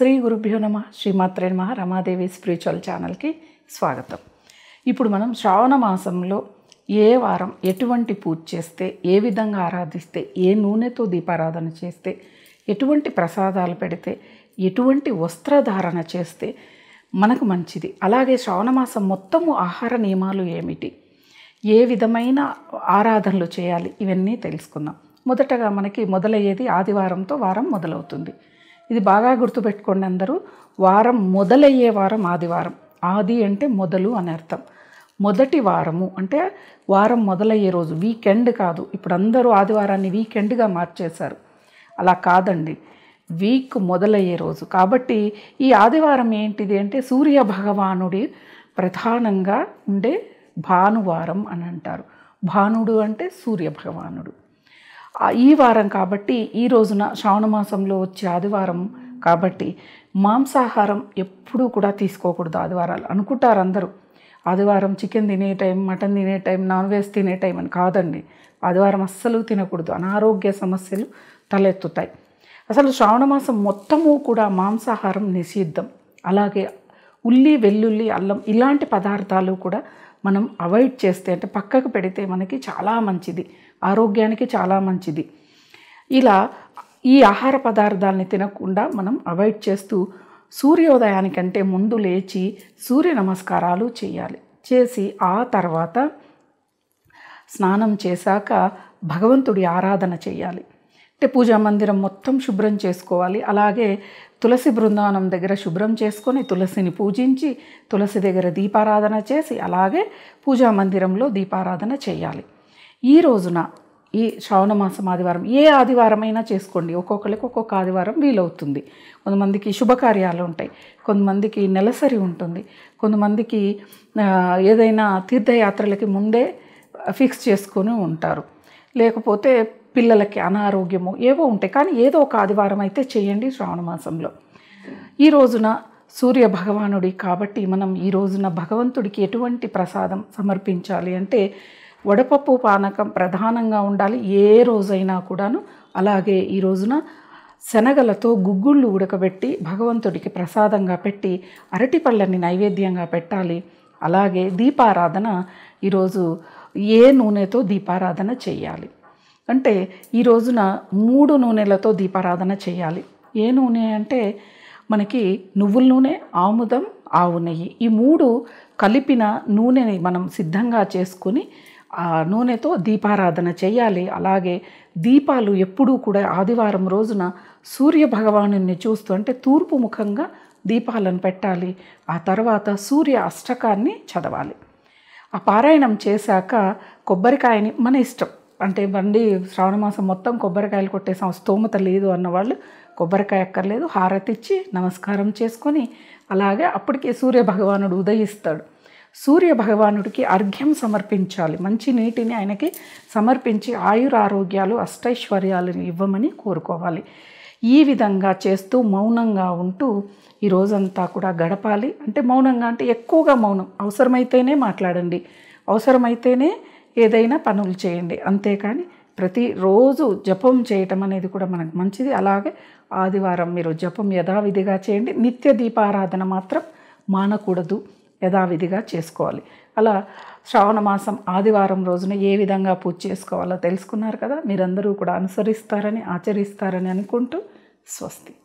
శ్రీ గురుభ్యో నమ శ్రీమాత్రే నమ రమాదేవి స్పిరిచువల్ ఛానల్కి స్వాగతం ఇప్పుడు మనం శ్రావణ మాసంలో ఏ వారం ఎటువంటి పూజ చేస్తే ఏ విధంగా ఆరాధిస్తే ఏ నూనెతో దీపారాధన చేస్తే ఎటువంటి ప్రసాదాలు పెడితే ఎటువంటి వస్త్రధారణ చేస్తే మనకు మంచిది అలాగే శ్రావణ మాసం మొత్తము ఆహార నియమాలు ఏమిటి ఏ విధమైన ఆరాధనలు చేయాలి ఇవన్నీ తెలుసుకుందాం మొదటగా మనకి మొదలయ్యేది ఆదివారంతో వారం మొదలవుతుంది ఇది బాగా గుర్తుపెట్టుకోండి అందరూ వారం మొదలయ్యే వారం ఆదివారం ఆది అంటే మొదలు అని అర్థం మొదటి వారము అంటే వారం మొదలయ్యే రోజు వీకెండ్ కాదు ఇప్పుడు అందరూ ఆదివారాన్ని వీకెండ్గా మార్చేశారు అలా కాదండి వీక్ మొదలయ్యే రోజు కాబట్టి ఈ ఆదివారం ఏంటిది అంటే సూర్య భగవానుడి ప్రధానంగా ఉండే భానువారం అని అంటారు భానుడు అంటే సూర్య భగవానుడు ఈ వారం కాబట్టి ఈ రోజున శ్రావణ మాసంలో వచ్చే ఆదివారం కాబట్టి మాంసాహారం ఎప్పుడూ కూడా తీసుకోకూడదు ఆదివారాలు అనుకుంటారు అందరూ ఆదివారం చికెన్ తినే టైం మటన్ తినే టైం నాన్ వెజ్ తినే టైం అని కాదండి ఆదివారం అస్సలు తినకూడదు అనారోగ్య సమస్యలు తలెత్తుతాయి అసలు శ్రావణ మాసం మొత్తము కూడా మాంసాహారం నిషిద్ధం అలాగే ఉల్లి వెల్లుల్లి అల్లం ఇలాంటి పదార్థాలు కూడా మనం అవాయిడ్ చేస్తే అంటే పక్కకు పెడితే మనకి చాలా మంచిది ఆరోగ్యానికి చాలా మంచిది ఇలా ఈ ఆహార పదార్థాలని తినకుండా మనం అవాయిడ్ చేస్తూ సూర్యోదయానికంటే ముందు లేచి సూర్య నమస్కారాలు చేయాలి చేసి ఆ తర్వాత స్నానం చేశాక భగవంతుడి ఆరాధన చేయాలి అంటే పూజా మందిరం మొత్తం శుభ్రం చేసుకోవాలి అలాగే తులసి బృందావనం దగ్గర శుభ్రం చేసుకొని తులసిని పూజించి తులసి దగ్గర దీపారాధన చేసి అలాగే పూజా మందిరంలో దీపారాధన చేయాలి ఈ రోజున ఈ శ్రావణ మాసం ఆదివారం ఏ ఆదివారమైనా చేసుకోండి ఒక్కొక్కరికి ఒక్కొక్క ఆదివారం వీలవుతుంది కొంతమందికి శుభకార్యాలు ఉంటాయి కొంతమందికి నెలసరి ఉంటుంది కొంతమందికి ఏదైనా తీర్థయాత్రలకి ముందే ఫిక్స్ చేసుకొని ఉంటారు లేకపోతే పిల్లలకి అనారోగ్యము ఏవో ఉంటాయి కానీ ఏదో ఒక ఆదివారం అయితే చేయండి శ్రావణ మాసంలో ఈ రోజున సూర్య భగవానుడి కాబట్టి మనం ఈ రోజున భగవంతుడికి ఎటువంటి ప్రసాదం సమర్పించాలి అంటే వడపప్పు పానకం ప్రధానంగా ఉండాలి ఏ రోజైనా కూడాను అలాగే ఈ రోజున శనగలతో గుగ్గుళ్ళు ఉడకబెట్టి భగవంతుడికి ప్రసాదంగా పెట్టి అరటిపళ్ళని నైవేద్యంగా పెట్టాలి అలాగే దీపారాధన ఈరోజు ఏ నూనెతో దీపారాధన చేయాలి అంటే ఈ రోజున మూడు నూనెలతో దీపారాధన చేయాలి ఏ నూనె అంటే మనకి నువ్వుల నూనె ఆముదం ఆవు నెయ్యి ఈ మూడు కలిపిన నూనెని మనం సిద్ధంగా చేసుకుని ఆ నూనెతో దీపారాధన చేయాలి అలాగే దీపాలు ఎప్పుడూ కూడా ఆదివారం రోజున సూర్య చూస్తూ అంటే తూర్పు ముఖంగా దీపాలను పెట్టాలి ఆ తర్వాత సూర్య అష్టకాన్ని చదవాలి ఆ పారాయణం చేశాక కొబ్బరికాయని మన ఇష్టం అంటే బండి శ్రావణ మాసం మొత్తం కొబ్బరికాయలు కొట్టేసాం స్తోమత లేదు అన్నవాళ్ళు కొబ్బరికాయ అక్కర్లేదు హారతిచ్చి నమస్కారం చేసుకొని అలాగే అప్పటికే సూర్య భగవానుడు ఉదయిస్తాడు సూర్య భగవానుడికి అర్ఘ్యం సమర్పించాలి మంచి నీటిని ఆయనకి సమర్పించి ఆయురారోగ్యాలు అష్టైశ్వర్యాలను ఇవ్వమని కోరుకోవాలి ఈ విధంగా చేస్తూ మౌనంగా ఉంటూ ఈ రోజంతా కూడా గడపాలి అంటే మౌనంగా అంటే ఎక్కువగా మౌనం అవసరమైతేనే మాట్లాడండి అవసరమైతేనే ఏదైనా పనులు చేయండి అంతేకాని ప్రతిరోజు జపం చేయటం అనేది కూడా మనకు మంచిది అలాగే ఆదివారం మీరు జపం యథావిధిగా చేయండి నిత్య దీపారాధన మాత్రం మానకూడదు యథావిధిగా చేసుకోవాలి అలా శ్రావణ మాసం ఆదివారం రోజున ఏ విధంగా పూజ చేసుకోవాలో తెలుసుకున్నారు కదా మీరందరూ కూడా అనుసరిస్తారని ఆచరిస్తారని అనుకుంటూ స్వస్తి